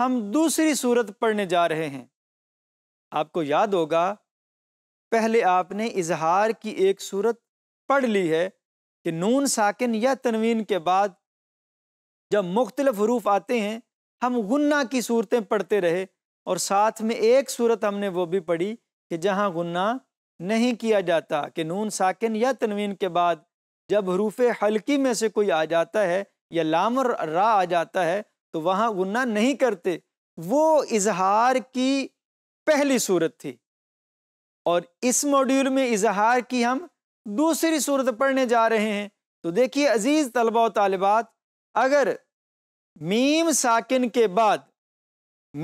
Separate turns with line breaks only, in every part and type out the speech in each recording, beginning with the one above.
हम दूसरी सूरत पढ़ने जा रहे हैं आपको याद होगा पहले आपने इजहार की एक सूरत पढ़ ली है कि नून साकिन या तनवीन के बाद जब मुख्तलफ हरूफ आते हैं हम गुन्ना की सूरतें पढ़ते रहे और साथ में एक सूरत हमने वो भी पढ़ी कि जहाँ गुन्ना नहीं किया जाता कि नून साकिन या तनवीन के बाद जब हरूफ हल्की में से कोई आ जाता है या लाम और रा आ जाता है तो वहाँ गुना नहीं करते वो इजहार की पहली सूरत थी और इस मॉड्यूल में इजहार की हम दूसरी सूरत पढ़ने जा रहे हैं तो देखिए अजीज़ तलबा तलबात अगर मीम साकिन के बाद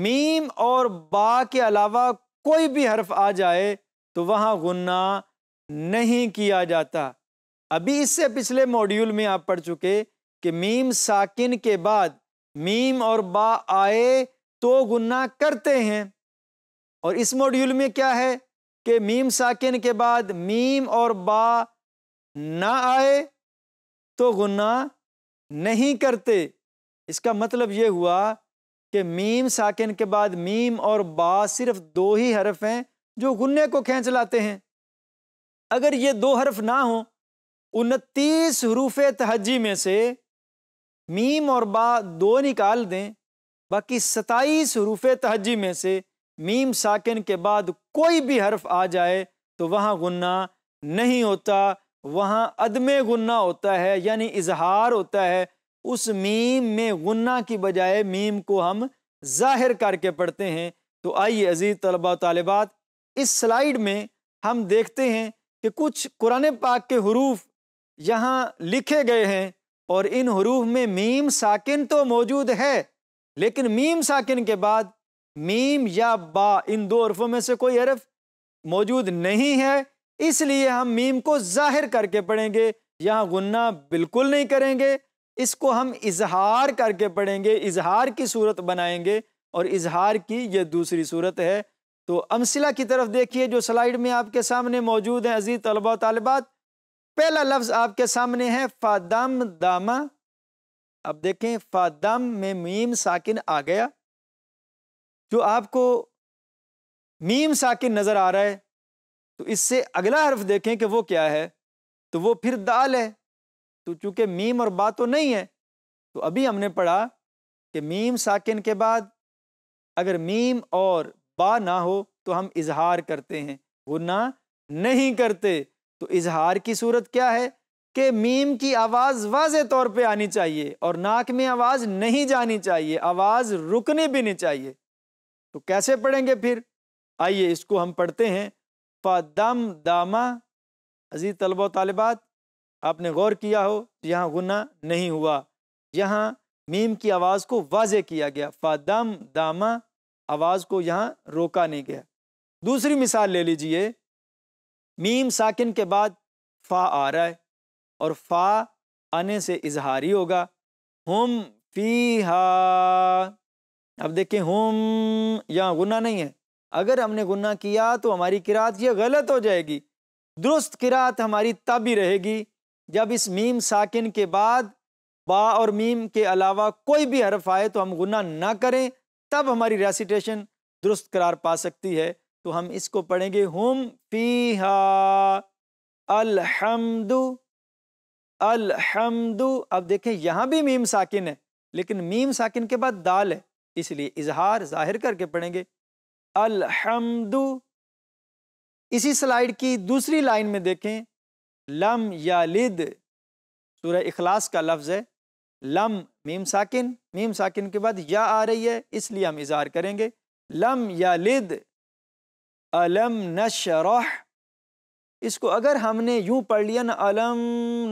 मीम और बा के अलावा कोई भी हर्फ आ जाए तो वहाँ गुना नहीं किया जाता अभी इससे पिछले मॉड्यूल में आप पढ़ चुके कि मीम साकिन के बाद मीम और बा आए तो गुना करते हैं और इस मॉड्यूल में क्या है कि मीम साकिन के बाद मीम और बा ना आए तो गुना नहीं करते इसका मतलब ये हुआ कि मीम साकिन के बाद मीम और बा सिर्फ दो ही हरफ हैं जो गुन्ने को खींच लाते हैं अगर ये दो हरफ ना हो उनतीस हरूफ तहजी में से मीम और बा दो निकाल दें बाकी सताईस हरूफ तहजी में से मीम साकिन के बाद कोई भी हर्फ आ जाए तो वहाँ गुन्ना नहीं होता वहाँ अदम गुन्ना होता है यानी इजहार होता है उस मीम में गुन्ना की बजाय मीम को हम जाहिर करके पढ़ते हैं तो आइए अजीज़ तलबा तलबात इस स्लाइड में हम देखते हैं कि कुछ कुरान पाक के हरूफ यहाँ लिखे गए हैं और इन हरूफ में मीम साकिन तो मौजूद है लेकिन मीम साकिन के बाद मीम या बा इन दो हरफों में से कोई हरफ मौजूद नहीं है इसलिए हम मीम को जाहिर करके पढ़ेंगे यहाँ गुन्ना बिल्कुल नहीं करेंगे इसको हम इजहार करके पढ़ेंगे इजहार की सूरत बनाएंगे और इजहार की यह दूसरी सूरत है तो अमसिला की तरफ देखिए जो स्लाइड में आपके सामने मौजूद हैं अजीज़ तलबा तलबात पहला लफ्ज़ आपके सामने है फ़ादम दामा अब देखें फ़ादम में मीम साकिन आ गया जो आपको मीम साकिन नज़र आ रहा है तो इससे अगला हर्फ देखें कि वो क्या है तो वो फिर दाल है तो चूंकि मीम और बा तो नहीं है तो अभी हमने पढ़ा कि मीम साकिन के बाद अगर मीम और बा ना हो तो हम इजहार करते हैं वो ना नहीं करते तो इजहार की सूरत क्या है कि मीम की आवाज़ वाज तौर पे आनी चाहिए और नाक में आवाज़ नहीं जानी चाहिए आवाज़ रुकनी भी नहीं चाहिए तो कैसे पढ़ेंगे फिर आइए इसको हम पढ़ते हैं दम दामा अजीज तलबा तलबात आपने गौर किया हो यहाँ गुना नहीं हुआ यहाँ मीम की आवाज़ को वाज किया गया दम दामा आवाज़ को यहाँ रोका नहीं गया दूसरी मिसाल ले लीजिए मीम साकिन के बाद फ़ा आ रहा है और फ़ा आने से इजहारी होगा हम फी हा अब देखें हम यहाँ गुना नहीं है अगर हमने गुना किया तो हमारी किरात यह गलत हो जाएगी दुरुस्त किरात हमारी तब ही रहेगी जब इस मीम साकिन के बाद बा और मीम के अलावा कोई भी हरफ आए तो हम गुना ना करें तब हमारी रेसिटेशन दुरुस्त करार पा सकती है तो हम इसको पढ़ेंगे हम फीहा अलहमदु अलहमदु अब देखें यहाँ भी मीम साकिन है लेकिन मीम साकिन के बाद दाल है इसलिए इजहार जाहिर करके पढ़ेंगे अलहमदु इसी स्लाइड की दूसरी लाइन में देखें लम या लिद सूर्य इखलास का लफ्ज़ है लम मीम साकिन मीम साकिन के बाद या आ रही है इसलिए हम इजहार करेंगे लम या लिद अलम नशरह इसको अगर हमने यूं पढ़ लिया ना अलम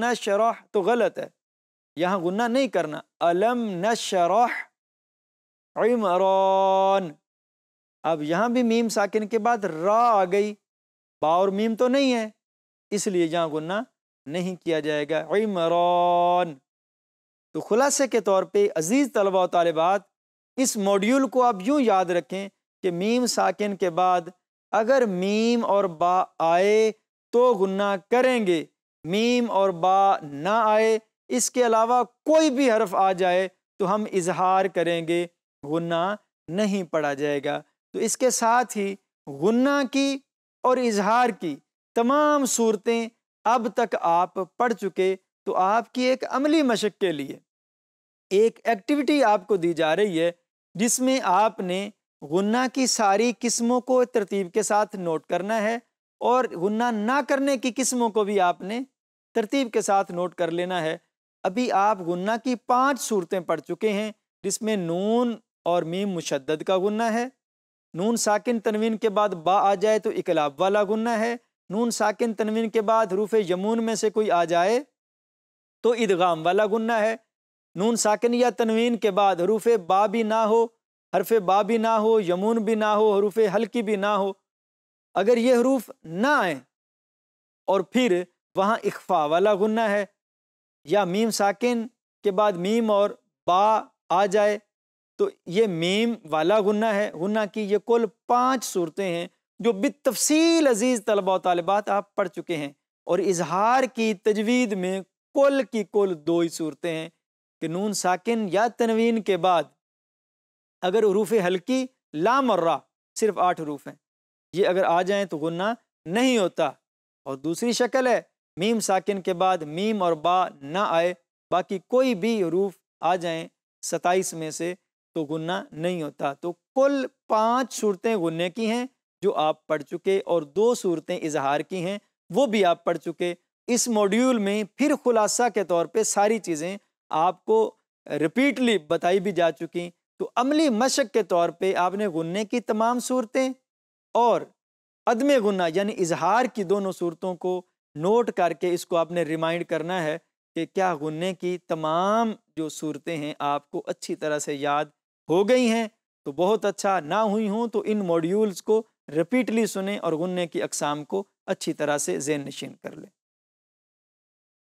नशरह तो गलत है यहाँ गुना नहीं करना अलम नशरह इमरान अब यहाँ भी मीम साकिन के बाद रा आ गई बा और मीम तो नहीं है इसलिए यहाँ गुना नहीं किया जाएगा इमरान तो खुलासे के तौर पे अज़ीज़ तलबा तलबात इस मॉड्यूल को आप यूँ याद रखें कि मीम साकिन के बाद अगर मीम और बा आए तो गुना करेंगे मीम और बा ना आए इसके अलावा कोई भी हरफ आ जाए तो हम इजहार करेंगे गुना नहीं पढ़ा जाएगा तो इसके साथ ही गुना की और इजहार की तमाम सूरतें अब तक आप पढ़ चुके तो आपकी एक अमली मशक के लिए एक एक्टिविटी आपको दी जा रही है जिसमें आपने गन्ना की सारी किस्मों को तरतीब के साथ नोट करना है और गन्ना ना करने की किस्मों को भी आपने तरतीब के साथ नोट कर लेना है अभी आप गन्ना की पांच सूरतें पढ़ चुके हैं जिसमें नून और मीम मुशद्द का गन्ना है नून साकिन तनवीन के बाद बा आ जाए तो इकलाब वाला गुना है नून साकिन तनवीन के बाद रूफ़ यमून में से कोई आ जाए तो ईदगाम वाला गुन्ना है नून साकिन या तनवीन के बाद रूफ़ बा भी ना हो हरफ बा भी ना हो यमून भी ना हो हरूफ हल्की भी ना हो अगर ये हरूफ ना आए और फिर वहाँ इखफा वाला गुना है या मीम साकिन के बाद मीम और बा आ जाए तो ये मीम वाला गुना है गुना की ये कुल पाँच सूरतें हैं जो बितफसील अजीज़ तलबा तलबात आप पढ़ चुके हैं और इजहार की तजवीद में कुल की कुल दो ही सूरतें हैं कि नून साकिन या तनवीन के बाद अगर हरूफ हल्की मर्रा सिर्फ आठ हरूफ हैं ये अगर आ जाएँ तो गुना नहीं होता और दूसरी शक्ल है मीम साकिन के बाद मीम और बा ना आए बाकी कोई भी हरूफ आ जाएँ सताइस में से तो गुना नहीं होता तो कुल पाँच सूरतें गुन्ने की हैं जो आप पढ़ चुके और दो सूरतें इजहार की हैं वो भी आप पढ़ चुके इस मॉड्यूल में फिर खुलासा के तौर पे सारी चीज़ें आपको रिपीटली बताई भी जा चुकी तो अमली मशक के तौर पे आपने गुन्ने की तमाम सूरतें और अदम गुन्ना यानी इजहार की दोनों सूरतों को नोट करके इसको आपने रिमाइंड करना है कि क्या गुन्ने की तमाम जो सूरतें हैं आपको अच्छी तरह से याद हो गई हैं तो बहुत अच्छा ना हुई हूँ तो इन मॉड्यूल्स को रिपीटली सुने और गुन्ने की अकसाम को अच्छी तरह से जेन नशीन कर लें